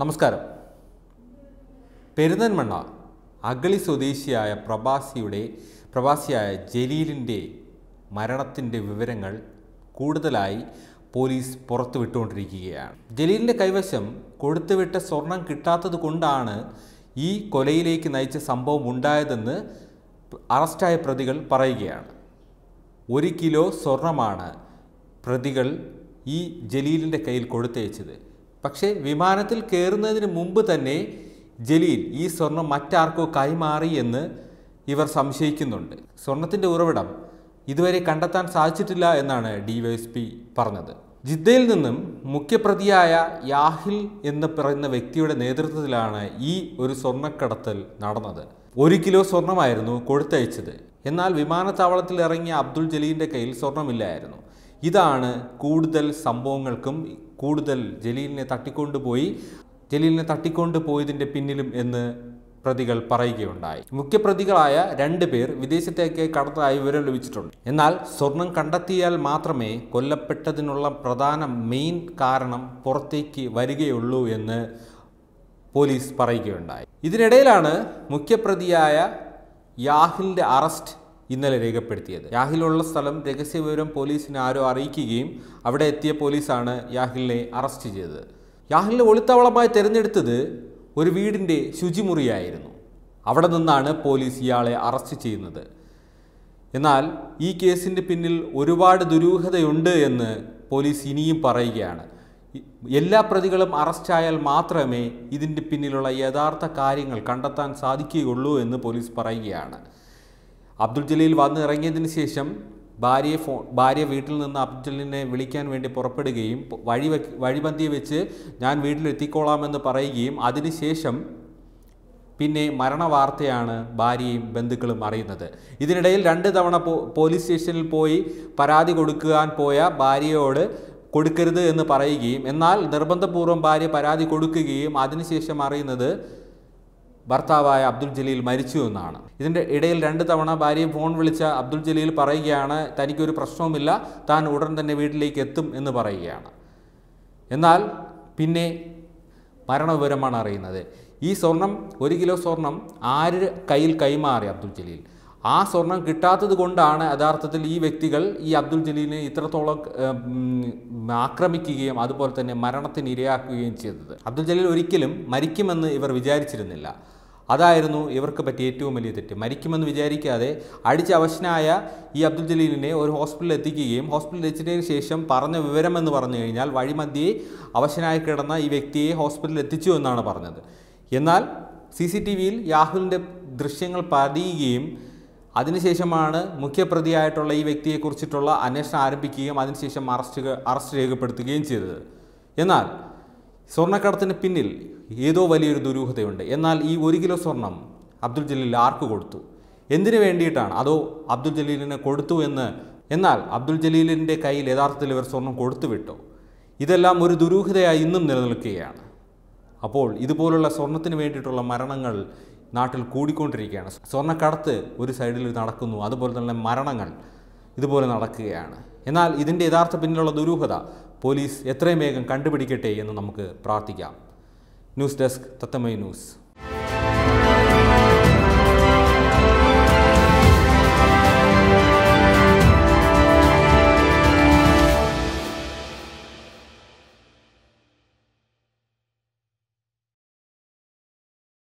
നമസ്കാരം പെരുന്തൻമണ്ണ അഗളി സ്വദേശിയായ പ്രവാസിയുടെ പ്രവാസിയായ ജലീലിൻ്റെ മരണത്തിൻ്റെ വിവരങ്ങൾ കൂടുതലായി പോലീസ് പുറത്തുവിട്ടുകൊണ്ടിരിക്കുകയാണ് ജലീലിൻ്റെ കൈവശം കൊടുത്തുവിട്ട സ്വർണം കിട്ടാത്തത് കൊണ്ടാണ് ഈ കൊലയിലേക്ക് നയിച്ച സംഭവം ഉണ്ടായതെന്ന് അറസ്റ്റായ പ്രതികൾ പറയുകയാണ് ഒരു കിലോ സ്വർണമാണ് പ്രതികൾ ഈ ജലീലിൻ്റെ കയ്യിൽ കൊടുത്തയച്ചത് പക്ഷേ വിമാനത്തിൽ കയറുന്നതിന് മുമ്പ് തന്നെ ജലീൽ ഈ സ്വർണം മറ്റാർക്കോ കൈമാറി എന്ന് ഇവർ സംശയിക്കുന്നുണ്ട് സ്വർണത്തിൻ്റെ ഉറവിടം ഇതുവരെ കണ്ടെത്താൻ സാധിച്ചിട്ടില്ല എന്നാണ് ഡിവൈഎസ്പി പറഞ്ഞത് ജിദ്ദയിൽ നിന്നും മുഖ്യപ്രതിയായ യാഹിൽ എന്ന് പറയുന്ന വ്യക്തിയുടെ നേതൃത്വത്തിലാണ് ഈ ഒരു സ്വർണ്ണക്കടത്തൽ നടന്നത് ഒരു കിലോ സ്വർണമായിരുന്നു കൊടുത്തയച്ചത് എന്നാൽ വിമാനത്താവളത്തിൽ ഇറങ്ങിയ അബ്ദുൾ ജലീലിൻ്റെ കയ്യിൽ സ്വർണമില്ലായിരുന്നു ഇതാണ് കൂടുതൽ സംഭവങ്ങൾക്കും കൂടുതൽ ജലീലിനെ തട്ടിക്കൊണ്ടുപോയി ജലീലിനെ പോയതിൻ്റെ പിന്നിലും എന്ന് പ്രതികൾ പറയുകയുണ്ടായി മുഖ്യപ്രതികളായ രണ്ട് പേർ വിദേശത്തേക്ക് കടന്നതായി വിവരം ലഭിച്ചിട്ടുണ്ട് എന്നാൽ സ്വർണം കണ്ടെത്തിയാൽ മാത്രമേ കൊല്ലപ്പെട്ടതിനുള്ള പ്രധാന മെയിൻ കാരണം പുറത്തേക്ക് വരികയുള്ളൂ എന്ന് പോലീസ് പറയുകയുണ്ടായി ഇതിനിടയിലാണ് മുഖ്യപ്രതിയായ യാഹിലിൻ്റെ അറസ്റ്റ് ഇന്നലെ രേഖപ്പെടുത്തിയത് യാഹിലുള്ള സ്ഥലം രഹസ്യ വിവരം പോലീസിനെ ആരോ അറിയിക്കുകയും അവിടെ എത്തിയ പോലീസാണ് യാഹിലിനെ അറസ്റ്റ് ചെയ്തത് യാഹിലിനെ ഒളിത്താവളമായി തിരഞ്ഞെടുത്തത് ഒരു വീടിൻ്റെ ശുചിമുറിയായിരുന്നു അവിടെ നിന്നാണ് പോലീസ് ഇയാളെ അറസ്റ്റ് ചെയ്യുന്നത് എന്നാൽ ഈ കേസിൻ്റെ പിന്നിൽ ഒരുപാട് ദുരൂഹതയുണ്ട് എന്ന് പോലീസ് ഇനിയും പറയുകയാണ് എല്ലാ പ്രതികളും അറസ്റ്റായാൽ മാത്രമേ ഇതിൻ്റെ പിന്നിലുള്ള യഥാർത്ഥ കാര്യങ്ങൾ കണ്ടെത്താൻ സാധിക്കുകയുള്ളൂ എന്ന് പോലീസ് പറയുകയാണ് അബ്ദുൾ ജലീൽ വന്ന് ഇറങ്ങിയതിന് ശേഷം ഭാര്യയെ ഫോ ഭാര്യ വീട്ടിൽ നിന്ന് അബ്ദുൽ ജലീലിനെ വിളിക്കാൻ വേണ്ടി പുറപ്പെടുകയും വഴി വഴിബന്ധിയെ വെച്ച് ഞാൻ വീട്ടിലെത്തിക്കോളാമെന്ന് പറയുകയും അതിനുശേഷം പിന്നെ മരണവാർത്തയാണ് ഭാര്യയും ബന്ധുക്കളും അറിയുന്നത് ഇതിനിടയിൽ രണ്ട് തവണ പോലീസ് സ്റ്റേഷനിൽ പോയി പരാതി കൊടുക്കാൻ പോയ ഭാര്യയോട് കൊടുക്കരുത് എന്ന് പറയുകയും എന്നാൽ നിർബന്ധപൂർവ്വം ഭാര്യ പരാതി കൊടുക്കുകയും അതിനുശേഷം അറിയുന്നത് ഭർത്താവായ അബ്ദുൽ ജലീൽ മരിച്ചു എന്നാണ് ഇതിൻ്റെ ഇടയിൽ രണ്ട് തവണ ഭാര്യയെ ഫോൺ വിളിച്ച അബ്ദുൽ ജലീൽ പറയുകയാണ് തനിക്കൊരു പ്രശ്നവുമില്ല താൻ ഉടൻ തന്നെ വീട്ടിലേക്ക് എത്തും എന്ന് പറയുകയാണ് എന്നാൽ പിന്നെ മരണവിവരമാണ് അറിയുന്നത് ഈ സ്വർണം ഒരു കിലോ സ്വർണം ആര് കയ്യിൽ കൈമാറി അബ്ദുൽ ജലീൽ ആ സ്വർണം കിട്ടാത്തത് കൊണ്ടാണ് യഥാർത്ഥത്തിൽ ഈ വ്യക്തികൾ ഈ അബ്ദുൽ ജലീലിനെ ഇത്രത്തോളം ആക്രമിക്കുകയും അതുപോലെ തന്നെ മരണത്തിന് ഇരയാക്കുകയും ചെയ്തത് അബ്ദുൽ ജലീൽ ഒരിക്കലും മരിക്കുമെന്ന് ഇവർ വിചാരിച്ചിരുന്നില്ല അതായിരുന്നു ഇവർക്ക് പറ്റിയ ഏറ്റവും വലിയ തെറ്റ് മരിക്കുമെന്ന് വിചാരിക്കാതെ അവശനായ ഈ അബ്ദുൽ ജലീലിനെ ഒരു ഹോസ്പിറ്റലിൽ എത്തിക്കുകയും ഹോസ്പിറ്റലിൽ എത്തിച്ചതിന് ശേഷം പറഞ്ഞ വിവരമെന്ന് പറഞ്ഞു കഴിഞ്ഞാൽ വഴിമധ്യേ അവശനായി കിടന്ന ഈ വ്യക്തിയെ ഹോസ്പിറ്റലിൽ എത്തിച്ചു എന്നാണ് പറഞ്ഞത് എന്നാൽ സി സി ടി വിയിൽ യാഹുലിൻ്റെ ദൃശ്യങ്ങൾ പതിയുകയും അതിനുശേഷമാണ് മുഖ്യപ്രതിയായിട്ടുള്ള ഈ വ്യക്തിയെക്കുറിച്ചിട്ടുള്ള അന്വേഷണം ആരംഭിക്കുകയും അതിനുശേഷം അറസ്റ്റ് അറസ്റ്റ് രേഖപ്പെടുത്തുകയും ചെയ്തത് എന്നാൽ സ്വർണ്ണക്കടത്തിന് പിന്നിൽ ഏതോ വലിയൊരു ദുരൂഹതയുണ്ട് എന്നാൽ ഈ ഒരു കിലോ സ്വർണം അബ്ദുൽ ജലീൽ ആർക്ക് കൊടുത്തു എന്തിനു വേണ്ടിയിട്ടാണ് അതോ അബ്ദുൽ ജലീലിന് കൊടുത്തു എന്ന് എന്നാൽ അബ്ദുൽ ജലീലിൻ്റെ കയ്യിൽ യഥാർത്ഥത്തിൽ ഇവർ സ്വർണം കൊടുത്തുവിട്ടോ ഇതെല്ലാം ഒരു ദുരൂഹതയായി ഇന്നും നിലനിൽക്കുകയാണ് അപ്പോൾ ഇതുപോലുള്ള സ്വർണത്തിന് വേണ്ടിയിട്ടുള്ള മരണങ്ങൾ നാട്ടിൽ കൂടിക്കൊണ്ടിരിക്കുകയാണ് സ്വർണ്ണക്കടത്ത് ഒരു സൈഡിൽ നടക്കുന്നു അതുപോലെ തന്നെ മരണങ്ങൾ ഇതുപോലെ നടക്കുകയാണ് എന്നാൽ ഇതിൻ്റെ യഥാർത്ഥ പിന്നിലുള്ള ദുരൂഹത പോലീസ് എത്രയും വേഗം കണ്ടുപിടിക്കട്ടെ എന്ന് നമുക്ക് പ്രാർത്ഥിക്കാം ന്യൂസ് ഡെസ്ക് തത്തമൈ ന്യൂസ്